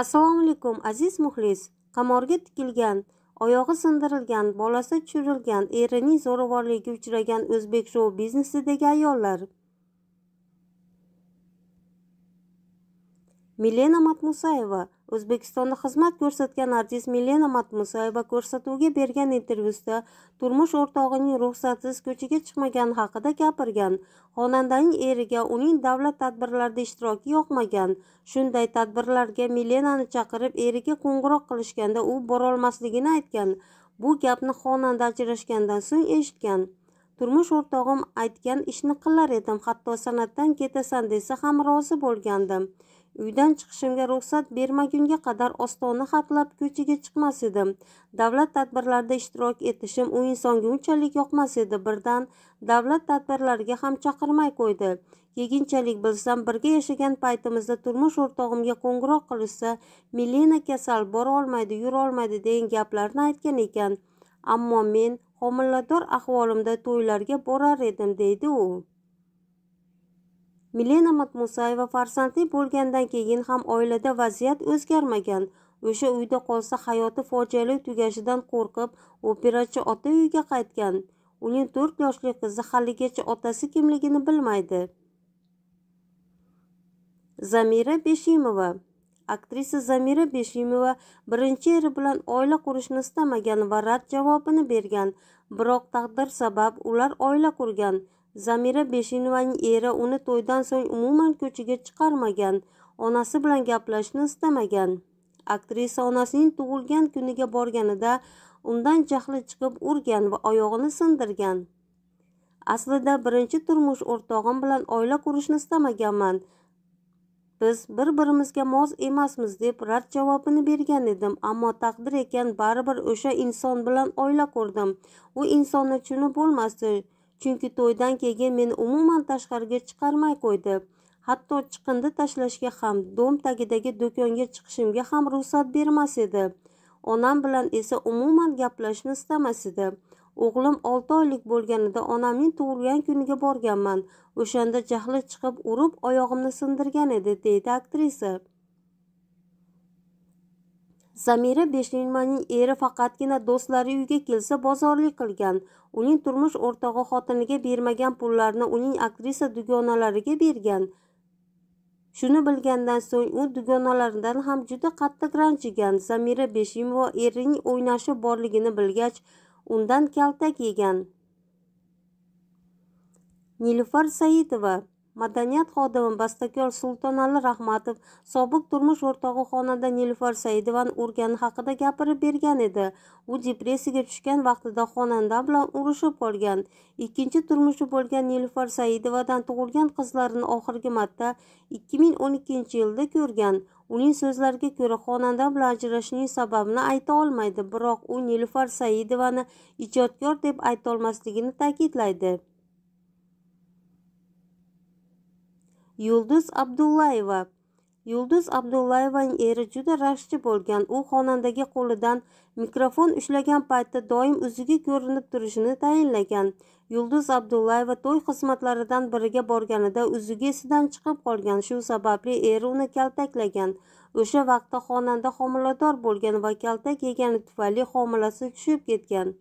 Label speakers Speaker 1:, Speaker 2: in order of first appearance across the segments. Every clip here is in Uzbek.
Speaker 1: assalomu alaykum aziz muxlis qamorga tikilgan oyog'i sindirilgan bolasi tushirilgan erining zo'ravonligiga uchragan o'zbek shou biznesidagi ayollar milena matmusayeva o'zbekistonda xizmat ko'rsatgan artist milena matmusayeva ko'rsatuvga bergan intervyusida turmush o'rtog'ining ruxsatsiz ko'chaga chiqmagani haqida gapirgan xonandaning eriga uning davlat tadbirlarida ishtiroki yoqmagan shunday tadbirlarga milenani chaqirib eriga qo'ng'iroq qilishganda u borolmasligini aytgan bu gapni xonanda ajrashgandan so'ng eshitgan turmush o'rtog'im aytgan ishni qilar edim hatto san'atdan ketasan desa ham rozi bo'lgandim uydan chiqishimga ruxsat bermagunga qadar ostona hatlab ko'chaga chiqmas edim davlat tadbirlarida ishtirok etishim u insonga unchalik yoqmas edi birdan davlat tadbirlariga ham chaqirmay qo'ydi keyinchalik bilsam birga yashagan paytimizda turmush o'rtog'imga qo'ng'iroq qilishsa milena kasal bora olmaydi yura olmaydi degan gaplarni aytgan ekan ammo men homilador ahvolimda to'ylarga borar edim deydi u milena matmusayeva farzandli bo'lgandan keyin ham oilada vaziyat o'zgarmagan o'sha uyda qolsa hayoti fojiali tugashidan qo'rqib operachi ota uyiga qaytgan uning 4 yoshli qizi haligacha otasi kimligini bilmaydi zamira beshimova aktrisa zamira beshimova birinchi eri bilan oila qurishni istamagan va rad javobini bergan biroq taqdir sabab ular oila qurgan zamira beshinovaning eri uni to'ydan so'ng umuman ko'chaga chiqarmagan onasi bilan gaplashishni istamagan aktrisa onasining tug'ilgan kuniga borganida undan jahli chiqib urgan va oyog'ini sindirgan aslida birinchi turmush o'rtog'im bilan oila qurishni istamaganman biz bir birimizga mos emasmiz deb rad javobini bergan edim ammo taqdir ekan baribir o'sha inson bilan oila qurdim u insonni tushunib bo'lmasdi chunki to'ydan keyin meni umuman tashqariga chiqarmay qo'ydi hatto chiqindi tashlashga ham dom tagidagi do'konga chiqishimga ham ruxsat bermas edi onam bilan esa umuman gaplashishni istamas edi o'g'lim olti oylik bo'lganida onamning tug'ilgan kuniga borganman o'shanda jahli chiqib urib oyog'imni sindirgan edi deydi aktrisa zamira beshinmanning eri faqatgina do'stlari uyiga kelsa bozorlik qilgan uning turmush o'rtog'i xotiniga bermagan pullarni uning aktrisa dugonalariga bergan shuni bilgandan so'ng u dugonalaridan ham juda qattiq ranjigan zamira beshimova erining o'ynashi borligini bilgach undan kaltak yegan nilufar saidova madaniyat xodimi bastakor sultonali rahmatov sobiq turmush o'rtog'i xonanda nilufar saidovani urgani haqida gapirib bergan edi u depressiyaga tushgan vaqtida xonanda bilan urushib qolgan ikkinchi turmushi bo'lgan nilufar saidovadan tug'ilgan qizlarini oxirgi marta 2012 yilda ko'rgan uning so'zlariga ko'ra xonanda bilan ajrashishining sababini ayta olmaydi biroq u nilufar saidovani ijodkor deb aytolmasligini ta'kidlaydi yulduz abdullayeva yulduz abdullayevaning eri juda rashchi bo'lgan u xonandaga qo'lidan mikrofon ushlagan paytda doim o'ziga ko'rinib turishini tayinlagan yulduz abdullayeva to'y xizmatlaridan biriga borganida o'ziga esidan chiqib qolgan shu sababli eri uni kaltaklagan o'sha vaqtda xonanda homilador bo'lgan va kaltak yegani tufayli homilasi tushib ketgan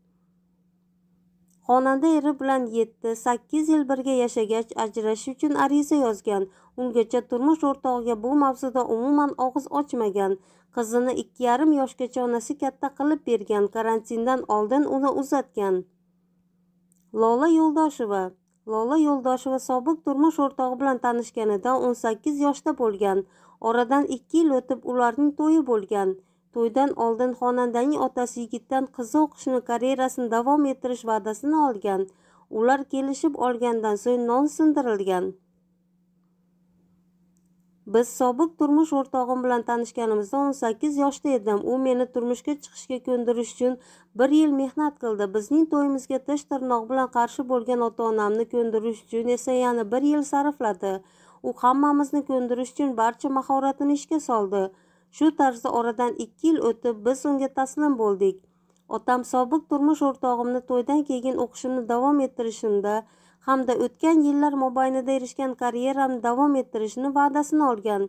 Speaker 1: xonanda eri bilan yetti sakkiz yil birga yashagach ajrashish uchun ariza yozgan ungacha turmush o'rtog'iga bu mavzuda umuman og'iz ochmagan qizini ikki yarim yoshgacha onasi katta qilib bergan karantindan oldin uni uzatgan lola yo'ldosheva lola yo'ldosheva sobiq turmush o'rtog'i bilan tanishganida o'n sakkiz yoshda bo'lgan oradan ikki yil o'tib ularning to'yi bo'lgan to'ydan oldin xonandaning otasi yigitdan qizi o'qishni karyerasini davom ettirish va'dasini olgan ular kelishib olgandan so'ng non sindirilgan biz sobiq turmush o'rtog'im bilan tanishganimizda o'n sakkiz yoshda edim u meni turmushga chiqishga ko'ndirish uchun bir yil mehnat qildi bizning to'yimizga tish tirnoq bilan qarshi bo'lgan ota onamni ko'ndirish uchun esa yana bir yil sarfladi u hammamizni ko'ndirish uchun barcha mahoratini ishga soldi shu tarzda oradan ikki yil o'tib biz unga taslim bo'ldik otam sobiq turmush o'rtog'imni to'ydan keyin o'qishimni davom ettirishimda hamda o'tgan yillar mobaynida erishgan karyeramni davom ettirishni va'dasini olgan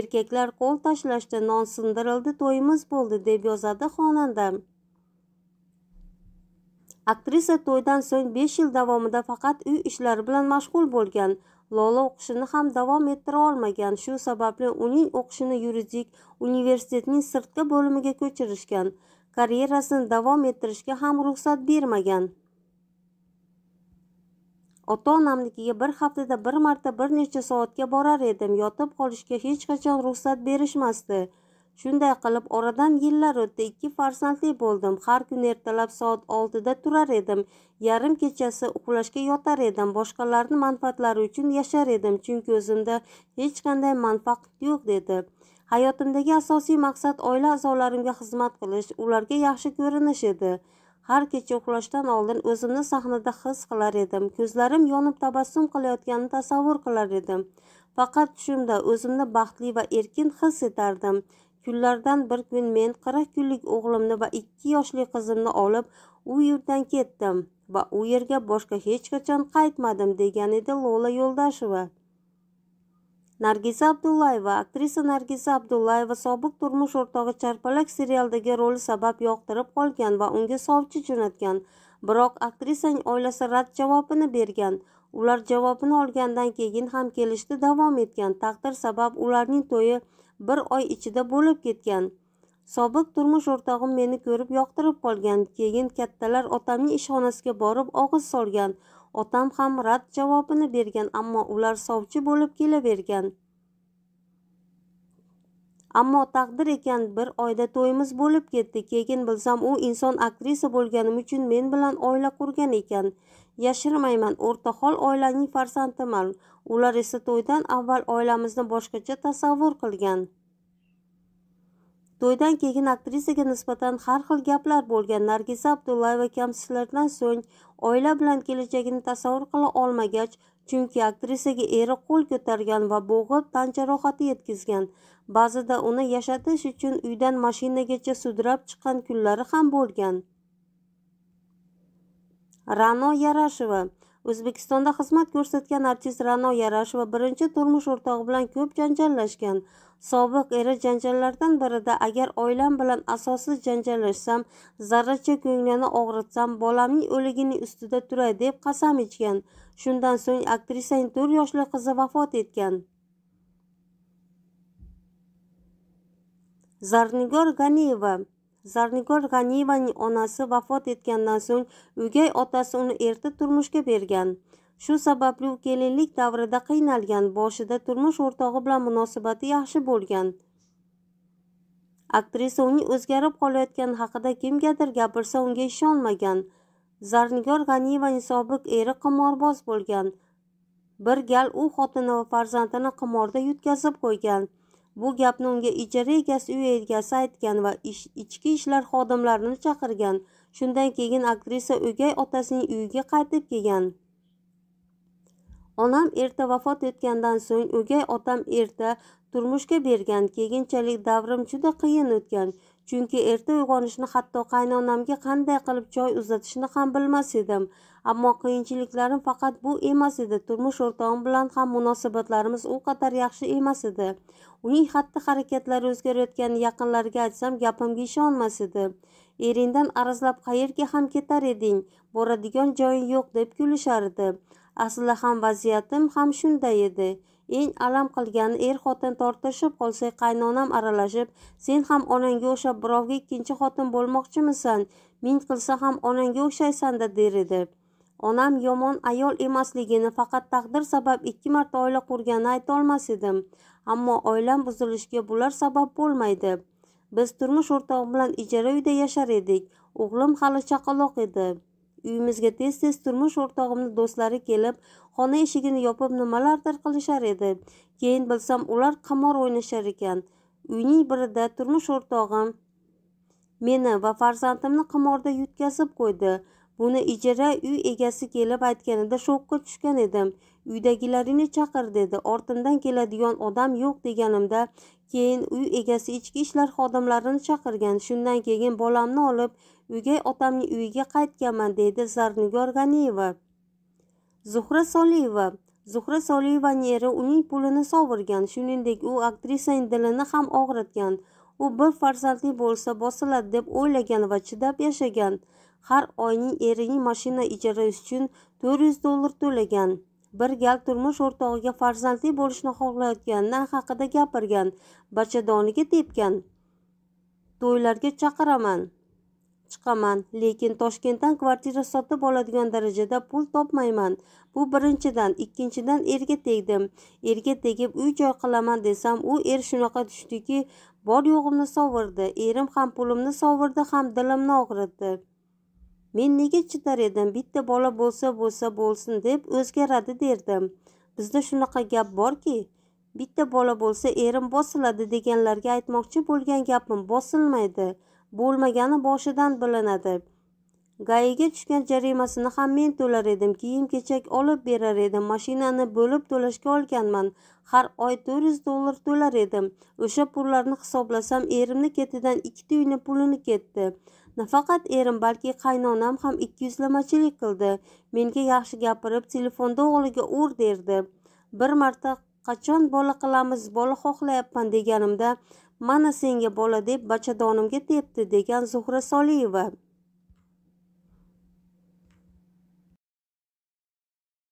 Speaker 1: erkaklar qo'l tashlashdi non sindirildi to'yimiz bo'ldi deb yozadi xonanda aktrisa to'ydan so'ng besh yil davomida faqat uy ishlari bilan mashg'ul bo'lgan lola o'qishini ham davom ettira olmagan shu sababli uning o'qishini yuridik universitetning sirtqi bo'limiga ko'chirishgan karyerasini davom ettirishga ham ruxsat bermagan ota onamnikiga bir haftada bir marta bir necha soatga borar edim yotib qolishga hech qachon ruxsat berishmasdi shunday qilib oradan yillar o'tdi ikki farzandli bo'ldim har kuni ertalab soat oltida turar edim yarim kechasi uxlashga yotar edim boshqalarni manfaatlari uchun yashar edim chunki o'zimda hech qanday manfaat yo'q dedi hayotimdagi asosiy maqsad oila a'zolarimga xizmat qilish ularga yaxshi ko'rinish edi har kecha uxlashdan oldin o'zimni sahnada his qilar edim ko'zlarim yonib tabassum qilayotganini tasavvur qilar edim faqat tushimda o'zimni baxtli va erkin his etardim kunlardan bir kun men qirq kunlik o'g'limni va ikki yoshli qizimni olib u yurtdan ketdim va u yerga boshqa hech qachon qaytmadim degan edi lola yo'ldasheva nargiza abdullayeva aktrisa nargiza abdullayeva sobiq turmush o'rtog'i charpalak serialidagi roli sabab yoqtirib qolgan va unga sovchi jo'natgan biroq aktrisaning oilasi rad javobini bergan ular javobini olgandan keyin ham kelishda davom etgan taqdir sabab ularning to'yi bir oy ichida bo'lib ketgan sobiq turmush o'rtog'im meni ko'rib yoqtirib qolgan keyin kattalar otamning ishxonasiga borib og'iz solgan otam ham rad javobini bergan ammo ular sovchi bo'lib kelavergan ammo taqdir ekan bir oyda to'yimiz bo'lib ketdi keyin bilsam u inson aktrisa bo'lganim uchun men bilan oila qurgan ekan yashirmayman hol oilaning farzandiman ular esa to'ydan avval oilamizni boshqacha tasavvur qilgan to'ydan keyin aktrisaga nisbatan har xil gaplar bo'lgan nargiza abdullayeva kamsitishlardan so'ng oila bilan kelajagini tasavvur qila olmagach chunki aktrisaga eri qo'l ko'targan va bo'g'ib tan jarohati yetkazgan ba'zida uni yashatish uchun uydan mashinagacha sudrab chiqqan kunlari ham bo'lgan ra'no yarasheva o'zbekistonda xizmat ko'rsatgan artist ra'no yarasheva birinchi turmush o'rtog'i bilan ko'p janjallashgan sobiq eri janjallardan birida agar oilam bilan asossiz janjallashsam zarracha ko'nglini og'ritsam bolamning o'ligini ustida turay deb qasam ichgan shundan so'ng aktrisaning to'rt yoshli qizi vafot etgan zarnigor ganiyeva zarnigor g'aniyevaning onasi vafot etgandan so'ng o'gay otasi uni erta turmushga bergan shu sababli u kelinlik davrida qiynalgan boshida turmush o'rtog'i bilan munosabati yaxshi bo'lgan aktrisa uning o'zgarib qolayotgani haqida kimgadir gapirsa unga ishonmagan zarnigor g'aniyevaning sobiq eri qimorboz bo'lgan bir gal u xotini va farzandini qimorda yutkazib qo'ygan bu gapni unga ijara egasi uy egasi aytgan va ish, ichki ishlar xodimlarini chaqirgan shundan keyin aktrisa o'gay otasining uyiga qaytib kelgan onam erta vafot etgandan so'ng o'gay otam erta turmushga bergan keyinchalik davrim juda qiyin o'tgan chunki erta uyg'onishni hatto qaynonamga qanday qilib choy uzatishni ham bilmas edim ammo qiyinchiliklarim faqat bu emas edi turmush o'rtog'im bilan ham munosabatlarimiz u qadar yaxshi emas edi uning xatti harakatlari o'zgarayotganini yaqinlariga aytsam gapimga ishonmas edi eringdan arazlab qayerga ham ketar eding boradigan joying yo'q deb kulishardi aslida ham vaziyatim ham shunday edi eng alam qilgani er xotin tortishib qolsa qaynonam aralashib sen ham onangga o'xshab birovga ikkinchi xotin bo'lmoqchimisan ming qilsa ham onangga o'xshaysanda der edi onam yomon ayol emasligini faqat taqdir sabab ikki marta oila qurganini aytolmas edim ammo oilam buzilishiga bular sabab bo'lmaydi biz turmush o'rtog'im bilan ijara uyda yashar edik o'g'lim hali chaqaloq edi uyimizga tez tez turmush o'rtog'imni do'stlari kelib xona eshigini yopib nimalardir qilishar edi keyin bilsam ular qimor o'ynashar ekan uyning birida turmush o'rtog'im meni va farzandimni qimorda yutkazib qo'ydi buni ijara uy egasi kelib aytganida shokka tushgan edim uydagilarini chaqir dedi ortimdan keladigan odam yo'q deganimda keyin uy egasi ichki ishlar xodimlarini chaqirgan shundan keyin bolamni olib o'gay otamning uyiga qaytganman deydi zarnigor g'aniyeva zuhra soliyeva zuhra soliyevani eri uning pulini sovurgan shuningdek u aktrisaning dilini ham og'ritgan u bir farzandli bo'lsa bosiladi deb o'ylagan va chidab yashagan har oyning erining mashina ijarasi uchun to'rt yuz dollar to'lagan bir gal turmush o'rtog'iga farzandli bo'lishni xohlayotganidan haqida gapirgan bachadoniga tepgan to'ylarga chaqiraman chiqaman lekin toshkentdan kvartira sotib oladigan darajada pul topmayman bu birinchidan ikkinchidan erga tegdim erga tegib uy joy qilaman desam u er shunaqa tushdiki bor yo'g'imni sovurdi erim ham pulimni sovurdi ham dilimni og'ritdi men nega chidar edim bitta bola bo'lsa bo'lsa bo'lsin deb o'zgaradi derdim bizda shunaqa gap borki bitta bola bo'lsa erim bosiladi deganlarga aytmoqchi bo'lgan gapim bosilmaydi bo'lmagani boshidan bilinadi gaiga tushgan jarimasini ham men to'lar edim kiyim kechak olib berar edim mashinani bo'lib to'lashga olganman har oy to'rt yuz dollar to'lar edim o'sha pullarni hisoblasam erimni ketidan ikkita uyni pulini ketdi nafaqat erim balki qaynonam ham yuzlamachilik qildi menga yaxshi gapirib telefonda o'g'liga ur derdi bir marta qachon bola qilamiz bola xohlayapman deganimda mana senga bola deb bachadonimga tepdi degan zuhra soliyeva